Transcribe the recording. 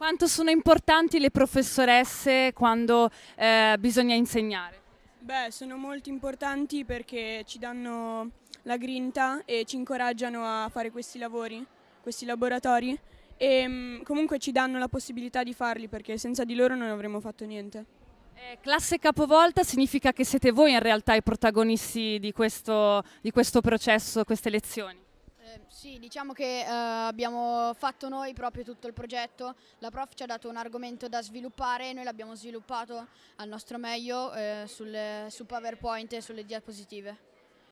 Quanto sono importanti le professoresse quando eh, bisogna insegnare? Beh, sono molto importanti perché ci danno la grinta e ci incoraggiano a fare questi lavori, questi laboratori e ehm, comunque ci danno la possibilità di farli perché senza di loro non avremmo fatto niente. Eh, classe capovolta significa che siete voi in realtà i protagonisti di questo, di questo processo, queste lezioni? Ehm, sì, diciamo che eh, abbiamo fatto noi proprio tutto il progetto, la prof ci ha dato un argomento da sviluppare e noi l'abbiamo sviluppato al nostro meglio eh, sulle, su PowerPoint e sulle diapositive.